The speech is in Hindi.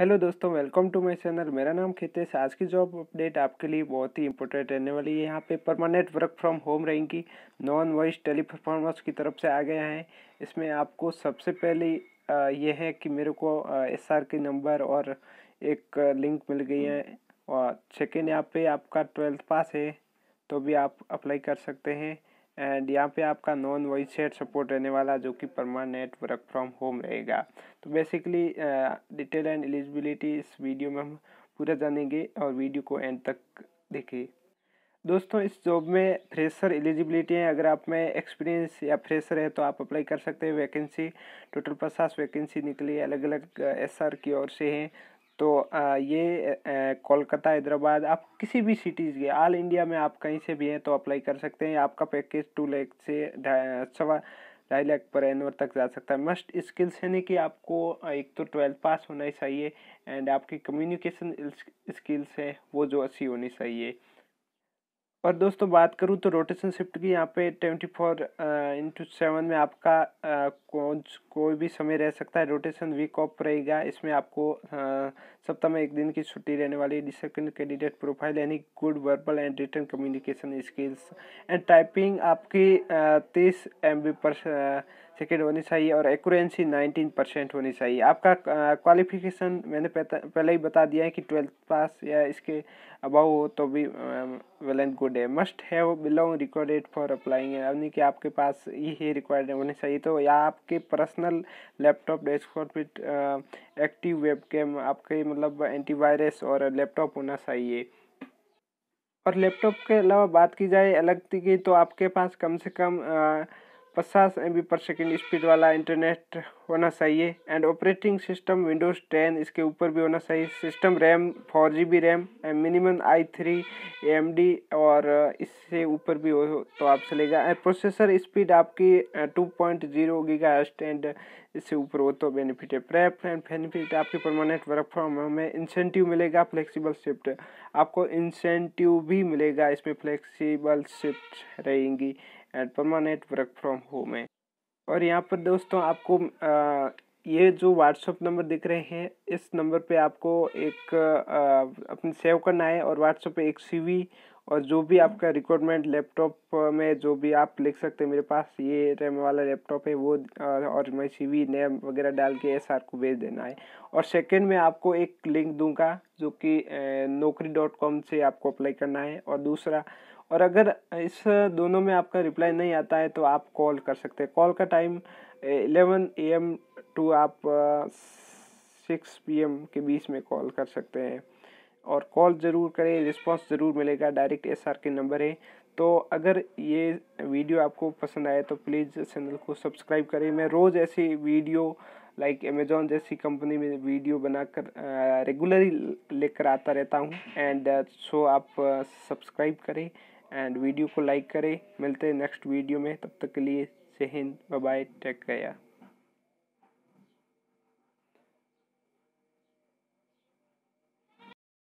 हेलो दोस्तों वेलकम टू माय चैनल मेरा नाम खितेश आज की जॉब अपडेट आपके लिए बहुत ही इंपॉर्टेंट रहने वाली है यहाँ पे परमानेंट वर्क फ्रॉम होम रहेंगी नॉन वॉइस टेली परफॉर्मर्स की तरफ से आ गया है इसमें आपको सबसे पहले ये है कि मेरे को एस आर के नंबर और एक लिंक मिल गई है और सेकेंड यहाँ पे आपका ट्वेल्थ पास है तो भी आप अप्लाई कर सकते हैं एंड यहाँ पे आपका नॉन वॉइस हेड सपोर्ट रहने वाला जो कि परमानेंट वर्क फ्रॉम होम रहेगा तो बेसिकली डिटेल एंड एलिजिबिलिटी इस वीडियो में हम पूरा जानेंगे और वीडियो को एंड तक देखें दोस्तों इस जॉब में फ्रेशर एलिजिबिलिटी है अगर आप में एक्सपीरियंस या फ्रेशर है तो आप अप्लाई कर सकते हैं वैकेंसी टोटल पचास वैकेंसी निकली अलग अलग एसआर की ओर से हैं ये कोलकाता हैदराबाद आप किसी भी सिटीज़ के ऑल इंडिया में आप कहीं से भी हैं तो अप्लाई कर सकते हैं आपका पैकेज टू लैख से सवा ढाई लाख पर एनवर तक जा सकता है मस्ट स्किल्स नहीं कि आपको एक तो ट्वेल्थ पास होना ही चाहिए एंड आपकी कम्युनिकेशन स्किल्स हैं वो जो अच्छी होनी चाहिए पर दोस्तों बात करूँ तो रोटेशन शिफ्ट की यहाँ पे ट्वेंटी फोर इंटू सेवन में आपका कौन कोई भी समय रह सकता है रोटेशन वीक ऑफ रहेगा इसमें आपको सप्ताह में एक दिन की छुट्टी रहने वाली है कैंडिडेट प्रोफाइल यानी good verbal and written communication skills and typing आपकी तीस एम बी पर सेकेंड होनी चाहिए और एक्यूरेंसी नाइनटीन परसेंट होनी चाहिए आपका क्वालिफिकेशन मैंने पहले ही बता दिया है कि ट्वेल्थ पास या इसके अबाव हो तो भी वेल एंड गुड है must have belong recorded for applying यानी कि आपके पास ये रिक्वायर्ड होनी चाहिए तो या आपके personal laptop desktop with active web cam आपके मतलब एंटीवायरस और लैपटॉप होना चाहिए और लैपटॉप के अलावा बात की जाए अलग की तो आपके पास कम से कम आ, पचास एम पर सेकेंड स्पीड वाला इंटरनेट होना चाहिए and operating system Windows ten इसके ऊपर भी होना चाहिए system RAM four G B RAM and minimum I three M D और इससे ऊपर भी हो तो आप चलेगा एंड प्रोसेसर स्पीड आपकी two point zero giga and इससे ऊपर हो तो बेनिफिट है प्रेप एंड बेनिफिट आपके permanent work from home incentive मिलेगा फ्लेक्सीबल शिफ्ट आपको इंसेंटिव भी मिलेगा इसमें फ्लेक्सीबल शिफ्ट रहेंगी and permanent work from home है और यहाँ पर दोस्तों आपको आ, ये जो व्हाट्सअप नंबर दिख रहे हैं इस नंबर पे आपको एक अपने सेव करना है और व्हाट्सअप पे एक सीवी और जो भी आपका रिक्वायरमेंट लैपटॉप uh, में जो भी आप लिख सकते हैं मेरे पास ये रैम वाला लैपटॉप है वो और मैं सी वी नेम वगैरह डाल के एस आर को भेज देना है और सेकंड में आपको एक लिंक दूंगा जो कि uh, नौकरी डॉट कॉम से आपको अप्लाई करना है और दूसरा और अगर इस दोनों में आपका रिप्लाई नहीं आता है तो आप कॉल कर सकते हैं कॉल का time eleven A M to आप सिक्स पी एम के बीच में कॉल कर सकते हैं और कॉल ज़रूर करें रिस्पॉन्स ज़रूर मिलेगा डायरेक्ट एस के नंबर है तो अगर ये वीडियो आपको पसंद आए तो प्लीज़ चैनल को सब्सक्राइब करें मैं रोज़ ऐसी वीडियो लाइक अमेजोन जैसी कंपनी में वीडियो बनाकर रेगुलरली लेकर आता रहता हूँ एंड सो आप सब्सक्राइब करें एंड वीडियो को लाइक करें मिलते हैं नेक्स्ट वीडियो में तब तक के लिए जय हिंद बाय टेक गया